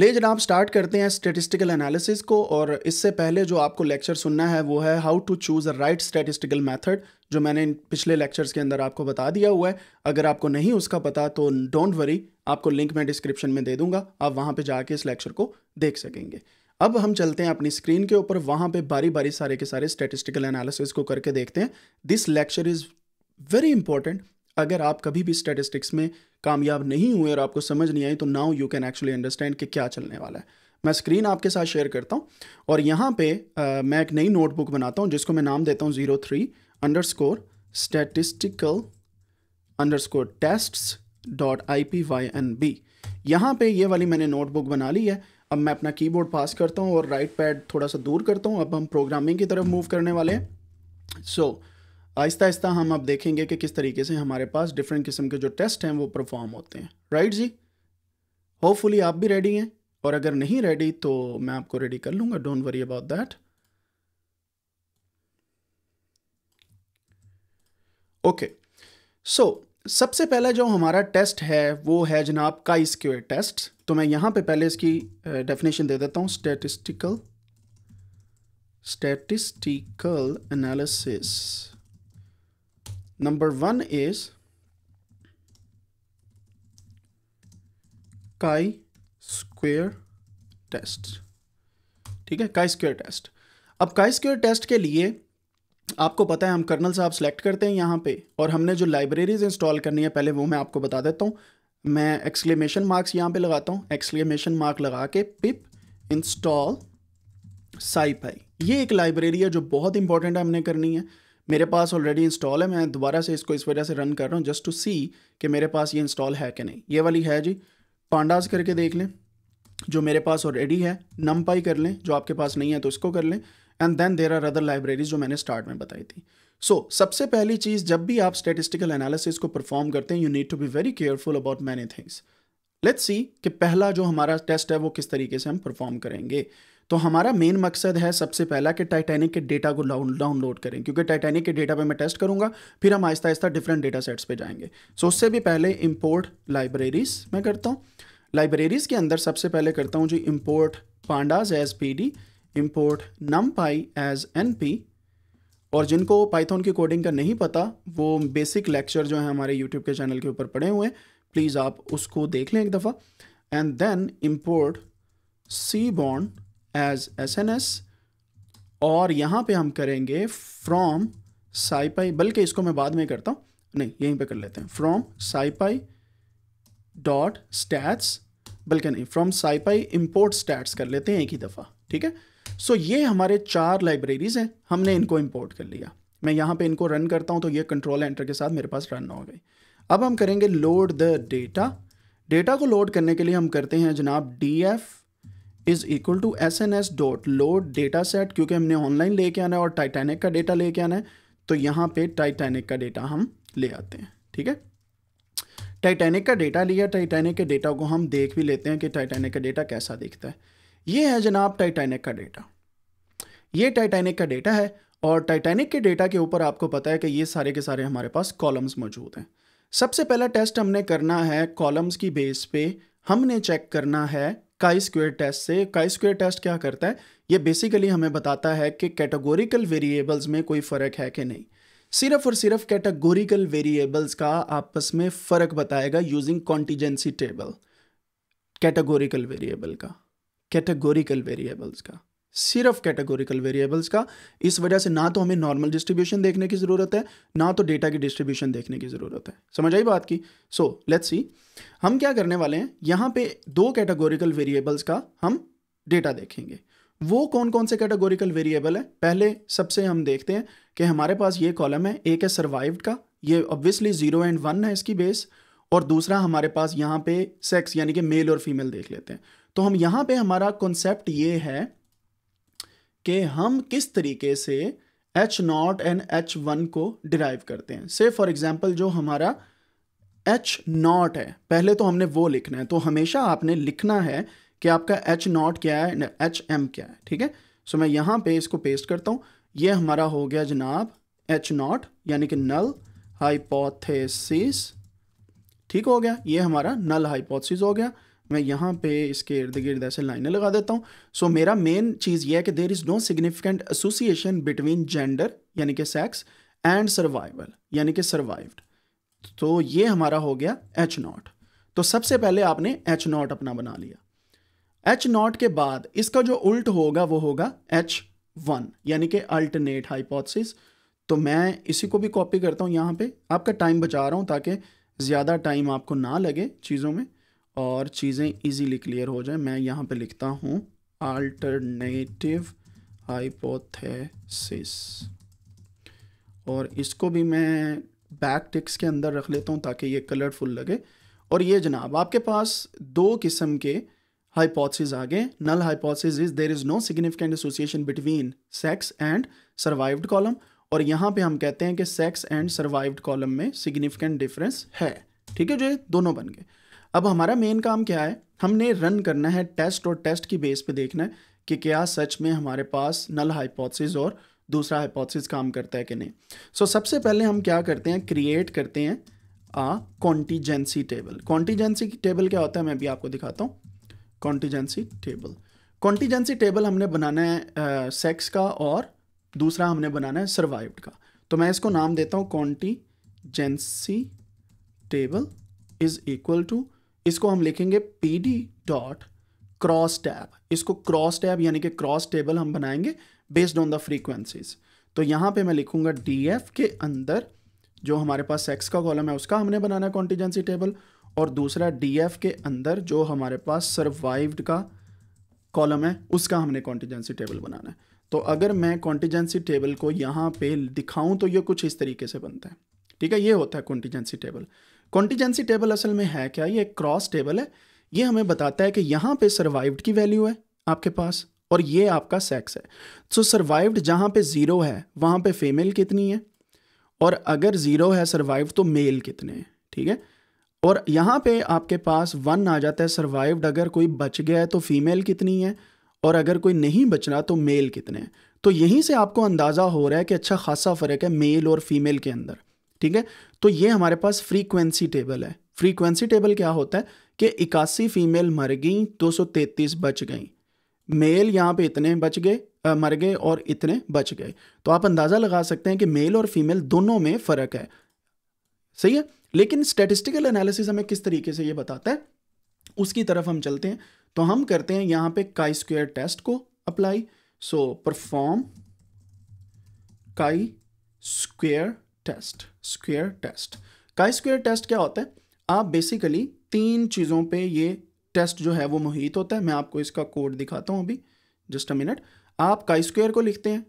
ले जनाब स्टार्ट करते हैं स्टेटिस्टिकल एनालिसिस को और इससे पहले जो आपको लेक्चर सुनना है वो है how to choose a right statistical method जो मैंने इन पिछले लेक्चर्स के अंदर आपको बता दिया हुआ है अगर आपको नहीं उसका पता तो डोंट वरी आपको लिंक मैं डिस्क्रिप्शन में दे दूंगा आप वहाँ पर जाके इस लेक्चर को देख सकेंगे अब हम चलते हैं अपनी स्क्रीन के ऊपर वहाँ पर बारी बारी सारे के सारे स्टेटिस्टिकल एनालिसिस को करके देखते हैं this lecture is very important अगर आप कभी भी स्टेटिस्टिक्स में कामयाब नहीं हुए और आपको समझ नहीं आई तो now you can actually understand कि क्या चलने वाला है मैं स्क्रीन आपके साथ शेयर करता हूँ और यहाँ पे आ, मैं एक नई नोटबुक बनाता हूँ जिसको मैं नाम देता हूँ zero three underscore statistical underscore test dot I P Y N B यहाँ पर ये वाली मैंने नोटबुक बना ली है अब मैं अपना कीबोर्ड पास करता हूँ और राइट पैड थोड़ा सा दूर करता हूँ अब हम प्रोग्रामिंग की तरफ मूव करने वाले हैं सो so, आहिस्ता आहिस्ता हम अब देखेंगे कि किस तरीके से हमारे पास डिफरेंट किस्म के जो टेस्ट हैं वो परफॉर्म होते हैं राइट जी होपफुली आप भी रेडी हैं और अगर नहीं रेडी तो मैं आपको रेडी कर लूंगा don't worry about that okay so सबसे पहला जो हमारा टेस्ट है वो है जनाब का स्क्वेयर टेस्ट तो मैं यहां पे पहले इसकी डेफिनेशन दे देता हूं statistical statistical analysis Number one is chi square test ठीक है काई स्क्वेयर टेस्ट अब काई स्क्वेयर टेस्ट के लिए आपको पता है हम कर्नल साहब सेलेक्ट करते हैं यहाँ पे और हमने जो लाइब्रेरीज इंस्टॉल करनी है पहले वो मैं आपको बता देता हूँ मैं एक्सक्लेमेशन मार्क्स यहाँ पे लगाता हूँ एक्सक्लेमेशन मार्क लगा के पिप इंस्टॉल साइपाई ये एक लाइब्रेरी है जो बहुत इंपॉर्टेंट है हमने करनी है मेरे पास ऑलरेडी इंस्टॉल है मैं दोबारा से इसको इस वजह से रन कर रहा हूँ जस्ट टू सी कि मेरे पास ये इंस्टॉल है कि नहीं ये वाली है जी पांडास करके देख लें जो मेरे पास ऑलरेडी है नम पाई कर लें जो आपके पास नहीं है तो इसको कर लें and then there are other libraries जो मैंने स्टार्ट में बताई थी सो so, सबसे पहली चीज़ जब भी आप स्टेटिस्टिकल एनालिसिस को परफॉर्म करते हैं you need to be very careful about many things let's see कि पहला जो हमारा टेस्ट है वो किस तरीके से हम परफॉर्म करेंगे तो हमारा मेन मकसद है सबसे पहला कि टाइटैनिक के डेटा को डाउनलोड करें क्योंकि टाइटैनिक के डेटा पे मैं टेस्ट करूंगा फिर हम आहिस्ता आहिस्ता डिफरेंट डेटा सेट्स पे जाएंगे सो so, उससे भी पहले इम्पोर्ट लाइब्रेरीज मैं करता हूँ लाइब्रेरीज़ के अंदर सबसे पहले करता हूँ जी import pandas as P D import numpy as N P और जिनको पाइथन की कोडिंग का नहीं पता वो बेसिक लेक्चर जो है हमारे यूट्यूब के चैनल के ऊपर पड़े हुए हैं प्लीज़ आप उसको देख लें एक दफ़ा and then import seaborn as S N S और यहाँ पे हम करेंगे फ्रॉम साईपाई बल्कि इसको मैं बाद में करता हूँ नहीं यहीं पे कर लेते हैं फ्रॉम साईपाई डॉट स्टैट्स बल्कि नहीं फ्रॉम साईपाई इम्पोर्ट स्टैट्स कर लेते हैं एक ही दफ़ा ठीक है सो so, ये हमारे चार लाइब्रेरीज़ हैं हमने इनको इम्पोर्ट कर लिया मैं यहाँ पे इनको रन करता हूँ तो ये कंट्रोल एंटर के साथ मेरे पास रन हो गई अब हम करेंगे लोड द डेटा डेटा को लोड करने के लिए हम करते हैं जनाब D F is equal to S N S dot load data set क्योंकि हमने ऑनलाइन लेके आना है और टाइटैनिक का डेटा लेके आना है तो यहाँ पे टाइटैनिक का डेटा हम ले आते हैं ठीक है टाइटैनिक का डेटा लिया टाइटैनिक के डेटा को हम देख भी लेते हैं कि टाइटैनिक का डेटा कैसा दिखता है ये है जनाब टाइटैनिक का डेटा ये टाइटैनिक का डेटा है और टाइटैनिक के डेटा के ऊपर आपको पता है कि ये सारे के सारे हमारे पास कॉलम्स मौजूद हैं सबसे पहला टेस्ट हमने करना है कॉलम्स की बेस पे हमने चेक करना है काई स्क्वेयर टेस्ट से काई स्क्वेयर टेस्ट क्या करता है ये बेसिकली हमें बताता है कि कैटेगोरिकल वेरिएबल्स में कोई फ़र्क है कि नहीं सिर्फ और सिर्फ कैटेगोरिकल वेरिएबल्स का आपस में फ़र्क बताएगा using contingency table categorical variable का कैटेगोरिकल वेरिएबल्स का सिर्फ कैटेगोरिकल वेरिएबल्स का इस वजह से ना तो हमें नॉर्मल डिस्ट्रीब्यूशन देखने की ज़रूरत है ना तो डेटा की डिस्ट्रीब्यूशन देखने की ज़रूरत है समझ आई बात की सो लेट्स सी हम क्या करने वाले हैं यहाँ पे दो कैटेगोरिकल वेरिएबल्स का हम डेटा देखेंगे वो कौन कौन से कैटेगोरिकल वेरिएबल है पहले सबसे हम देखते हैं कि हमारे पास ये कॉलम है एक है सर्वाइव्ड का ये ऑब्वियसली ज़ीरो एंड वन है इसकी बेस और दूसरा हमारे पास यहाँ पे सेक्स यानी कि मेल और फीमेल देख लेते हैं तो हम यहाँ पे हमारा कॉन्सेप्ट ये है कि हम किस तरीके से H naught and H one को डिराइव करते हैं से फॉर एग्जाम्पल जो हमारा एच नॉट है पहले तो हमने वो लिखना है तो हमेशा आपने लिखना है कि आपका एच नॉट क्या है एच एम क्या है ठीक है सो मैं यहाँ पे इसको पेस्ट करता हूँ ये हमारा हो गया जनाब एच नॉट यानी कि नल हाइपोथेसिस ठीक हो गया ये हमारा नल हाइपोथेसिस हो गया मैं यहाँ पे इसके इर्द गिर्द ऐसे लाइनें लगा देता हूँ सो so, मेरा मेन चीज़ ये है कि there is no significant association between gender यानी कि सेक्स एंड सर्वाइवल यानी कि सर्वाइव्ड तो ये हमारा हो गया एच नॉट तो सबसे पहले आपने एच नॉट अपना बना लिया एच नॉट के बाद इसका जो उल्ट होगा वो होगा एच वन यानी कि अल्टरनेट हाइपोथेसिस तो मैं इसी को भी कॉपी करता हूँ यहाँ पे आपका टाइम बचा रहा हूँ ताकि ज़्यादा टाइम आपको ना लगे चीज़ों में और चीज़ें इजीली क्लियर हो जाए मैं यहाँ पे लिखता हूँ अल्टरनेटिव हाइपोथेसिस और इसको भी मैं बैक टिक्स के अंदर रख लेता हूँ ताकि ये कलरफुल लगे और ये जनाब आपके पास दो किस्म के हाइपोथेसिस आ गए null hypothesis is there is no significant association between sex and survived column और यहाँ पे हम कहते हैं कि सेक्स एंड सर्वाइव्ड कॉलम में सिग्निफिकेंट डिफरेंस है ठीक है जो दोनों बन गए अब हमारा मेन काम क्या है हमने रन करना है टेस्ट और टेस्ट की बेस पे देखना है कि क्या सच में हमारे पास नल हाइपोथेसिस और दूसरा हाइपोथेसिस काम करता है कि नहीं सो so, सबसे पहले हम क्या करते हैं क्रिएट करते हैं uh contingency table contingency table क्या होता है मैं भी आपको दिखाता हूँ कॉन्टीजेंसी टेबल कॉन्टीजेंसी टेबल हमने बनाना है सेक्स का और दूसरा हमने बनाना है सर्वाइव्ड का तो मैं इसको नाम देता हूँ contingency table is equal to इसको हम लिखेंगे P D dot cross tab इसको क्रॉस टैब यानी कि क्रॉस टेबल हम बनाएंगे बेस्ड ऑन द फ्रीक्वेंसीज तो यहाँ पे मैं लिखूंगा डी एफ के अंदर जो हमारे पास एक्स का कॉलम है उसका हमने बनाना कॉन्टीजेंसी टेबल और दूसरा डी एफ के अंदर जो हमारे पास सर्वाइव्ड का कॉलम है उसका हमने कॉन्टीजेंसी टेबल बनाना है तो अगर मैं कॉन्टीजेंसी टेबल को यहाँ पे दिखाऊं तो ये कुछ इस तरीके से बनता है ठीक है ये होता है कॉन्टीजेंसी टेबल कॉन्टीजेंसी टेबल असल में है क्या ये एक क्रॉस टेबल है ये हमें बताता है कि यहाँ पे सर्वाइव्ड की वैल्यू है आपके पास और ये आपका सेक्स है सो सर्वाइव्ड जहाँ पे ज़ीरो है वहाँ पे फीमेल कितनी है और अगर ज़ीरो है सर्वाइव तो मेल कितने हैं ठीक है और यहाँ पे आपके पास वन आ जाता है सर्वाइव्ड अगर कोई बच गया है तो फीमेल कितनी है और अगर कोई नहीं बच रहा तो मेल कितने हैं तो यहीं से आपको अंदाज़ा हो रहा है कि अच्छा खासा फ़र्क है मेल और फीमेल के अंदर ठीक है तो ये हमारे पास फ्रीक्वेंसी टेबल है फ्रीक्वेंसी टेबल क्या होता है कि इक्यासी फीमेल मर गई 233 बच गई मेल यहाँ पे इतने बच गए मर गए और इतने बच गए तो आप अंदाज़ा लगा सकते हैं कि मेल और फीमेल दोनों में फ़र्क है सही है लेकिन स्टेटिस्टिकल एनालिसिस हमें किस तरीके से ये बताता है उसकी तरफ हम चलते हैं तो हम करते हैं यहाँ पे काई स्क्वेयर टेस्ट को apply so perform chi square test square test chi square test क्या होता है आप बेसिकली तीन चीज़ों पे ये टेस्ट जो है वो मुहित होता है मैं आपको इसका कोड दिखाता हूँ अभी जस्ट अ मिनट आप काई स्क्वेयर को लिखते हैं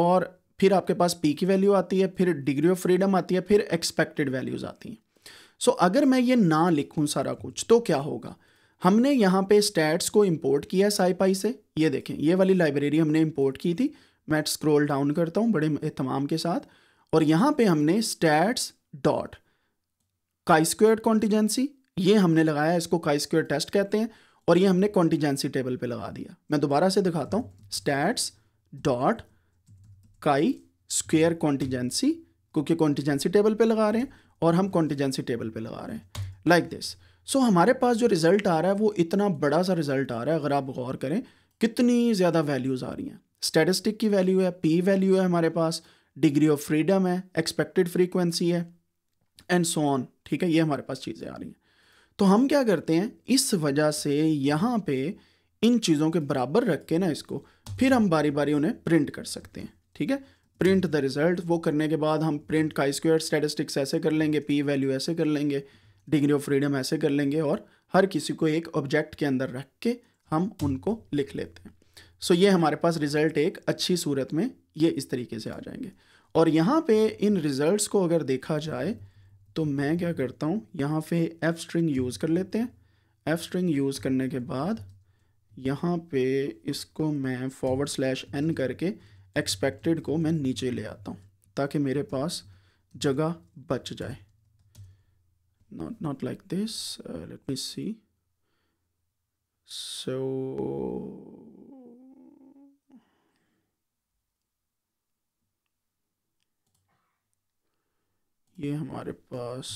और फिर आपके पास पी की वैल्यू आती है फिर डिग्री ऑफ फ्रीडम आती है फिर एक्सपेक्टेड वैल्यूज़ आती हैं सो so, अगर मैं ये ना लिखूँ सारा कुछ तो क्या होगा हमने यहाँ पे स्टैट्स को इम्पोर्ट किया है साईपाई से ये देखें ये वाली लाइब्रेरी हमने इम्पोर्ट की थी मैं स्क्रॉल डाउन करता हूँ बड़े तमाम के साथ और यहां पे हमने stats dot chi square contingency ये हमने लगाया इसको काई स्क्वेयर टेस्ट कहते हैं और ये हमने कॉन्टीजेंसी टेबल पे लगा दिया मैं दोबारा से दिखाता हूं stats dot chi square contingency क्योंकि कॉन्टीजेंसी टेबल पे लगा रहे हैं और हम कॉन्टीजेंसी टेबल पे लगा रहे हैं लाइक दिस सो हमारे पास जो रिज़ल्ट आ रहा है वो इतना बड़ा सा रिज़ल्ट आ रहा है अगर आप गौर करें कितनी ज़्यादा वैल्यूज़ आ रही हैं स्टेटिस्टिक की वैल्यू है पी वैल्यू है हमारे पास डिग्री ऑफ फ्रीडम है एक्सपेक्टेड फ्रीक्वेंसी है एंड सो ऑन ठीक है ये हमारे पास चीज़ें आ रही हैं तो हम क्या करते हैं इस वजह से यहाँ पे इन चीज़ों के बराबर रख के ना इसको फिर हम बारी बारी उन्हें प्रिंट कर सकते हैं ठीक है प्रिंट द रिजल्ट वो करने के बाद हम प्रिंट का स्क्वेयर स्टेटिस्टिक्स ऐसे कर लेंगे पी वैल्यू ऐसे कर लेंगे डिग्री ऑफ फ्रीडम ऐसे कर लेंगे और हर किसी को एक ऑब्जेक्ट के अंदर रख के हम उनको लिख लेते हैं सो ये हमारे पास रिज़ल्ट एक अच्छी सूरत में ये इस तरीके से आ जाएंगे और यहाँ पे इन रिज़ल्ट को अगर देखा जाए तो मैं क्या करता हूँ यहाँ पे एफ स्ट्रिंग यूज़ कर लेते हैं एफ स्ट्रिंग यूज़ करने के बाद यहाँ पे इसको मैं फॉरवर्ड स्लैश एन करके एक्सपेक्टेड को मैं नीचे ले आता हूँ ताकि मेरे पास जगह बच जाए not not like this let me see so ये हमारे पास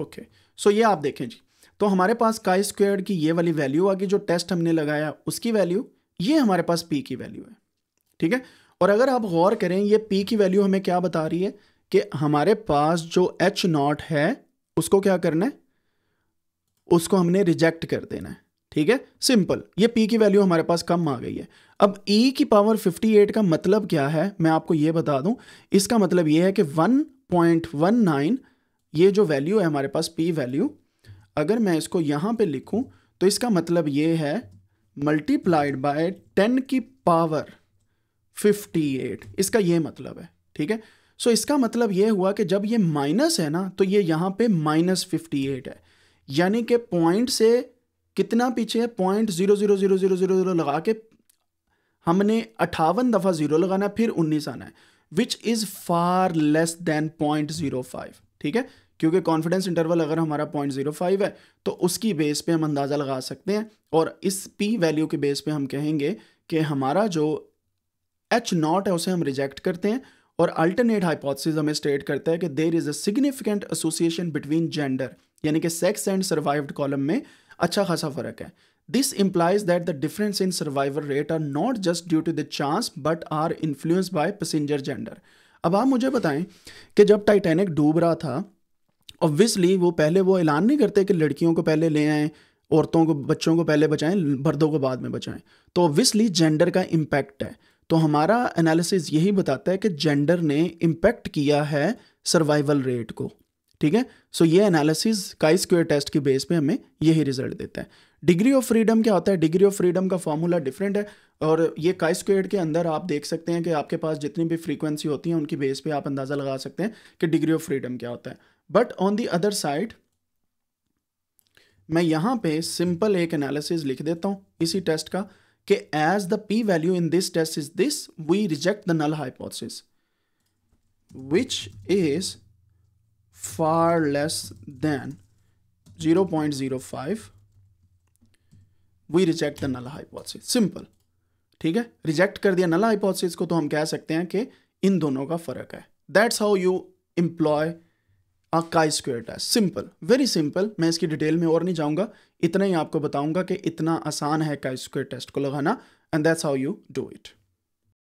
ओके सो ये आप देखें जी तो हमारे पास काई स्क्वेयर की ये वाली वैल्यू आ गई जो टेस्ट हमने लगाया उसकी वैल्यू ये हमारे पास पी की वैल्यू है ठीक है और अगर आप गौर करें ये पी की वैल्यू हमें क्या बता रही है कि हमारे पास जो एच नॉट है उसको क्या करना है उसको हमने रिजेक्ट कर देना है ठीक है सिंपल ये पी की वैल्यू हमारे पास कम आ गई है अब e की पावर 58 का मतलब क्या है मैं आपको ये बता दूं इसका मतलब ये है कि 1.19 ये जो वैल्यू है हमारे पास p वैल्यू अगर मैं इसको यहाँ पे लिखूं तो इसका मतलब ये है मल्टीप्लाइड बाय 10 की पावर 58 इसका ये मतलब है ठीक है सो इसका मतलब ये हुआ कि जब ये माइनस है ना तो ये यहाँ पे माइनस 58 है यानी कि पॉइंट से कितना पीछे है point zero zero zero zero zero zero लगा के हमने अठावन दफ़ा जीरो लगाना है फिर उन्नीस आना है which is far less than point zero five ठीक है क्योंकि कॉन्फिडेंस इंटरवल अगर हमारा पॉइंट जीरो फाइव है तो उसकी बेस पे हम अंदाज़ा लगा सकते हैं और इस पी वैल्यू के बेस पे हम कहेंगे कि हमारा जो एच नॉट है उसे हम रिजेक्ट करते हैं और अल्टरनेट हाइपोथेसिस हमें स्टेट करता है कि there is a significant association between gender यानी कि सेक्स एंड सर्वाइव्ड कॉलम में अच्छा खासा फर्क है this implies that the difference in survivor rate are not just due to the chance but are influence by passenger gender अब आप मुझे बताएं कि जब टाइटैनिक डूब रहा था ऑब्वियसली वो पहले वो ऐलान नहीं करते कि लड़कियों को पहले ले आएँ औरतों को बच्चों को पहले बचाएं मर्दों को बाद में बचाएं तो ऑब्वियसली जेंडर का इम्पैक्ट है तो हमारा एनालिसिस यही बताता है कि जेंडर ने इम्पैक्ट किया है सर्वाइवल रेट को ठीक है सो ये एनालिसिस काई स्क्वेयर टेस्ट की बेस पे हमें यही रिजल्ट देता है डिग्री ऑफ फ्रीडम क्या होता है डिग्री ऑफ फ्रीडम का फॉर्मूला डिफरेंट है और ये काई स्क्वेयर के अंदर आप देख सकते हैं कि आपके पास जितनी भी फ्रीक्वेंसी होती है उनकी बेस पे आप अंदाज़ा लगा सकते हैं कि डिग्री ऑफ फ्रीडम क्या होता है but on the other side मैं यहां पे सिंपल एक एनालिसिस लिख देता हूं इसी टेस्ट का कि as the P value in this test is this we reject the null hypothesis which is far less than 0.05 we reject the null hypothesis simple ठीक है रिजेक्ट कर दिया नल हाइपोथेसिस को तो हम कह सकते हैं कि इन दोनों का फर्क है that's how you employ a chi square test simple very simple मैं इसकी डिटेल में और नहीं जाऊंगा इतना ही आपको बताऊंगा कि इतना आसान है काई स्क्वेयर टेस्ट को लगाना and that's how you do it